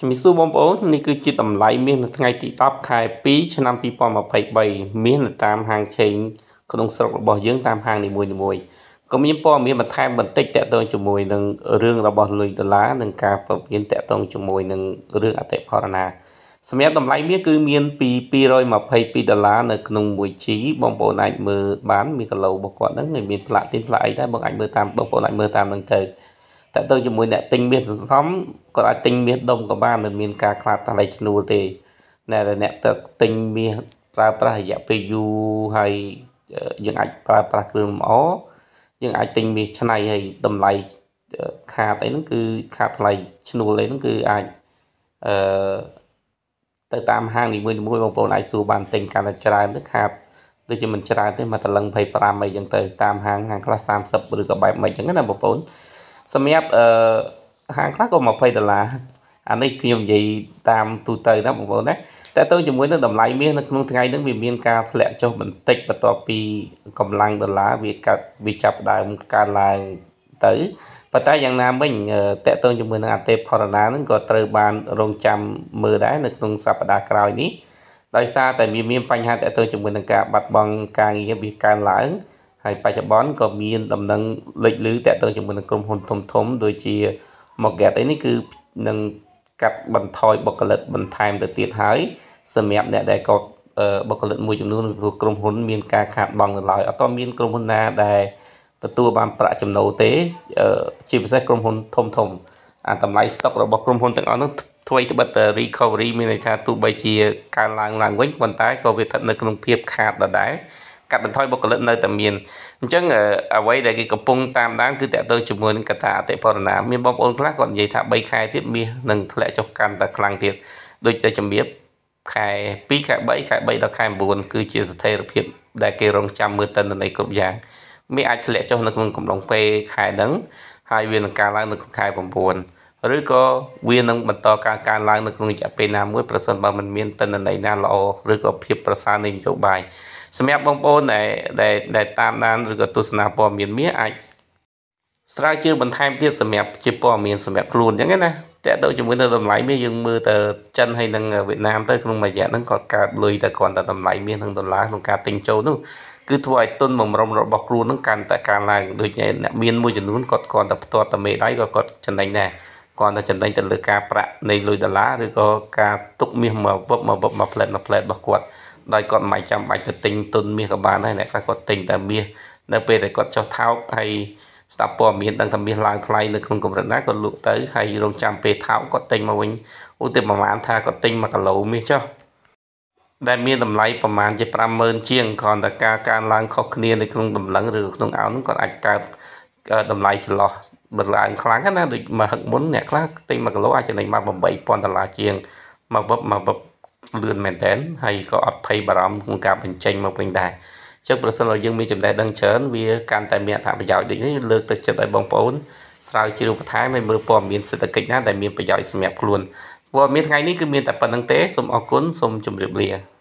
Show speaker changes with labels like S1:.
S1: ជំរាបសួរបងប្អូននេះគឺជាតម្លៃមាសនៅថ្ងៃទី10ខែ2ឆ្នាំ2023មាសនៅតាមហាងឆេងក្នុងស្រុករបស់យើងតាមហាងនីមួយៗក៏មានព័ត៌មានបន្ថែមបន្តិចតកតងជាមួយនឹងរឿងរបស់លុយដុល្លារនិងការប្រមានតកតងជាមួយនឹងរឿងអតិផរណាសម្រាប់តម្លៃមាសគឺមានពី222ដុល្លារនៅក្នុង 1G បងប្អូនអាចមើលបានមាសគីឡូរបស់គាត់ហ្នឹងមានផ្លាកទីផ្លាកអីដែរបងអាចមើលតាមបងប្អូនអាចមើលតាមនឹងទៅតទៅជាមួយអ្នកទិញមាសសន្សំក៏អាចទិញមាសដុំក៏បានមិនមានការខ្លាចតលៃឈ្នួលទេអ្នកអ្នកទៅទិញមាសប្រើប្រាស់រយៈពេលយូរហើយយើងអាចប្រើប្រាស់គ្រឿងលម្អយើង អាចទិញមាសឆ្នៃហើយតម្លៃខាតអីហ្នឹងគឺខាតថ្លៃឈ្នួលអីហ្នឹងគឺអាចអឺទៅតាមហាងនីមួយៗបងប្អូនអាចសួរបានទិញកាន់តែច្រើនទៅខាតដូចជាមិនច្រើនទេមកតលឹង25អីចឹងទៅតាមហាងហាងខ្លះ30ឬក៏បែបម៉េចចឹងណាបងប្អូនសម្រាប់អឺហាងខ្លះក៏20ដុល្លារអានេះខ្ញុំនិយាយតាមទូទៅណាបងប្អូនណាតែទៅជាមួយនឹងតម្លៃមាសនៅក្នុងថ្ងៃនេះវាមានការធ្លាក់ចុះបន្តិចបន្ទាប់ពីកម្លាំងដុល្លារវាកាត់វាចាប់ដើមកើតឡើងទៅប៉ុន្តែយ៉ាងណាមិញតកតងជាមួយនឹងអទេផរណានឹងក៏ត្រូវបានរងចាំមើលដែរនៅក្នុងសប្តាហ៍ក្រោយនេះដោយសារតែមានមាន បញ្ហាតកតងជាមួយនឹងការបាត់បង់ការងារវាកើនឡើងហើយបច្ចុប្បន្នក៏មានដំណឹងលេចលឺតទៅជាមួយនឹងក្រុមហ៊ុនធំធំដូចជា Market អីនេះគឺនឹងកាត់បន្ថយបុគ្គលិកបន្ថែមទៅទៀតហើយសម្រាប់អ្នកដែលក៏បុគ្គលិកមួយចំនួនព្រោះក្រុមហ៊ុនមានការខាតបង់នៅឡើយអត់តមានក្រុមហ៊ុនណាដែលទទួលបាន ប្រាក់ចំណូលទេជាពិសេសក្រុមហ៊ុនធំធំ អាតម្លៃស្តុករបស់ក្រុមហ៊ុនទាំងអស់នោះថ្មីត្បិត recovery មានន័យថាទោះបីជាកើនឡើងឡើងវិញប៉ុន្តែក៏វាស្ថិតនៅក្នុងភាពខាតដដែលកាត់បន្ថយបុគ្គលិកនៅតែមានអញ្ចឹងអ្វីដែលគេកំពុងតាមដានគឺតកតទៅជាមួយនឹងកត្តាអតិបរណាមានបងប្អូនខ្លះគាត់និយាយថា3ខែទៀតមាសនឹងធ្លាក់ចុះកាន់តែខ្លាំងទៀតដូចតែជំរាបខែ2ខែ3ខែ3ដល់ខែ9គឺជាស្ថិរភាពដែលគេរងចាំមើលតិន្នន័យគ្រប់យ៉ាងមាសអាចធ្លាក់ចុះនៅក្នុងកំឡុងពេលខែហ្នឹងហើយវានឹងកើនឡើងនៅក្នុងខែ9ឬក៏វានឹងបន្តការកើនឡើងនៅក្នុងរយៈពេលណាមួយប្រសិនបើมันមានតិន្នន័យណាល្អឬក៏ភាពប្រសើរនៃនយោបាយសម្រាប់បងប្អូនដែលដែលតាមដានឬក៏ទស្សនាព័ត៌មានមាសអាចស្រាវជ្រាវបន្ថែមទៀតសម្រាប់ជាព័ត៌មានសម្រាប់ខ្លួនអញ្ចឹងណាតែដូចជាមួយនៅតម្លៃមាសយើងមើលទៅចិនហើយនិងវៀតណាមទៅក្នុងមួយរយៈហ្នឹងក៏កើតលុយតែគ្រាន់តែតម្លៃមាសនិងដុល្លារក្នុងការទិញចូលនោះគឺធ្វើឲ្យទុនបំរុងរបស់ខ្លួនហ្នឹងកាន់តែកើនឡើងដូចអ្នកមានមួយចំនួនគាត់គ្រាន់តែផ្ទាត់តែមេដៃក៏គាត់ចំណេញដែរគាត់នៅចំណេញទៅលើការប្រាក់នៃលុយដុល្លារឬក៏ការទុកមាសមកវឹបមកវឹបមកផ្លែតមកផ្លែតរបស់គាត់ដោយគាត់មិនចាំបាច់ទៅទិញទុនមាសក៏បានដែរអ្នកខ្លះគាត់ទិញតែមាសនៅពេលដែលគាត់ចុះថោកហើយស្ដាប់ព័ត៌មានដឹងថាមាសឡើងថ្លៃនៅក្នុងកម្រិតណាគាត់លក់ទៅហើយរងចាំពេលថោកគាត់ទិញមកវិញឧទាហរណ៍ប្រហែលថាគាត់ទិញ1គីឡូមាសចុះដែលមានតម្លៃប្រមាណជា50000ជាងគ្រាន់តែការកើនឡើងខុសគ្នានៅក្នុងតម្លឹងឬក្នុងអោនហ្នឹងគាត់អាចកើតតម្លៃចន្លោះបន្លាយខ្លាំងណាដូចមកហឹកមុនអ្នកខ្លះទិញ1គីឡូអាចចំណេញបាន8000ដុល្លារជាងមកវឹបមកវឹបលឿនមែនតើហើយក៏អត់ភ័យបារម្ភក្នុងការបញ្ចេញមកវិញដែរចឹងប្រសិនបើយើងមានចំណេះដឹងច្រើនវាកាន់តែមានអត្ថប្រយោជន៍ដូចនេះលើកទឹកចិត្តឲ្យបងប្អូនស្រាវជ្រាវបន្ថែមហើយមើលព័ត៌មានសេដ្ឋកិច្ចណាដែលមានប្រយោជន៍សម្រាប់ខ្លួនព័ត៌មានថ្ងៃនេះគឺមានតែប៉ុណ្្នឹងទេសូមអរគុណសូមជម្រាបលា